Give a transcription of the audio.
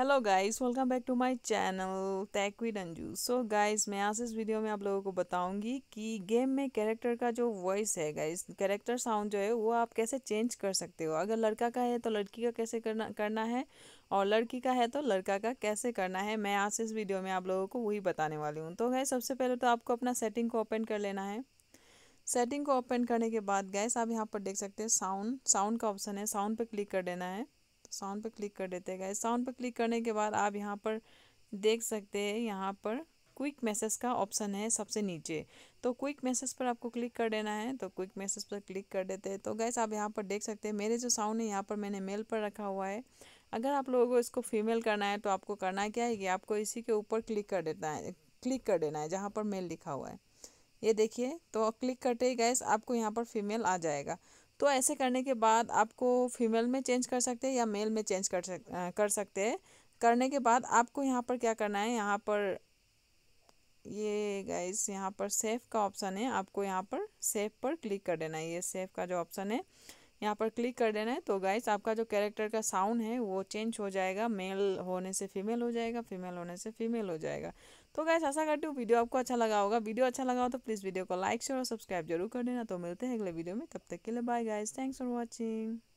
hello guys welcome back to my channel tech with Anju so guys मैं आज इस video में आप लोगों को बताऊंगी कि गेम में कैरेक्टर का जो वॉइस है गाइस कैरेक्टर साउंड जो है वो आप कैसे चेंज कर सकते हो अगर लड़का का है तो लड़की का कैसे करना करना है और लड़की का है तो लड़का का कैसे करना है मैं आज इस वीडियो में आप लोगों को वही बताने वाली हूँ तो गाय सबसे पहले तो आपको अपना सेटिंग को ओपन कर लेना है सेटिंग को ओपन करने के बाद गैस आप यहाँ पर देख सकते हैं साउंड साउंड का ऑप्शन है साउंड पर क्लिक कर देना है साउंड पर क्लिक कर देते हैं साउंड पर क्लिक करने के बाद आप यहाँ पर देख सकते हैं यहाँ पर क्विक मैसेज का ऑप्शन है सबसे नीचे तो क्विक मैसेज पर आपको क्लिक कर देना है तो क्विक मैसेज पर क्लिक कर देते हैं तो गैस आप यहाँ पर देख सकते हैं मेरे जो साउंड है यहाँ पर मैंने मेल पर रखा हुआ है अगर आप लोगों को इसको फीमेल करना है तो आपको करना क्या है कि आपको इसी के ऊपर क्लिक कर देना है क्लिक कर देना है जहाँ पर मेल लिखा हुआ है ये देखिए तो क्लिक करते ही गैस आपको यहाँ पर फीमेल आ जाएगा तो ऐसे करने के बाद आपको फीमेल में चेंज कर सकते हैं या मेल में चेंज कर सक कर सकते हैं करने के बाद आपको यहाँ पर क्या करना है यहाँ पर ये गाइस यहाँ पर सेफ का ऑप्शन है आपको यहाँ पर सेफ पर क्लिक कर देना है ये सेफ का जो ऑप्शन है यहाँ पर क्लिक कर देना है तो गाइस आपका जो कैरेक्टर का साउंड है वो चेंज हो जाएगा मेल होने से फीमेल हो जाएगा फीमेल होने से फीमेल हो जाएगा तो गाइस ऐसा करती हूँ वीडियो आपको अच्छा लगा होगा वीडियो अच्छा लगा हो तो प्लीज़ वीडियो को लाइक शेयर और सब्सक्राइब जरूर कर देना तो मिलते हैं अगले वीडियो में तब तक के लिए bye guys thanks for watching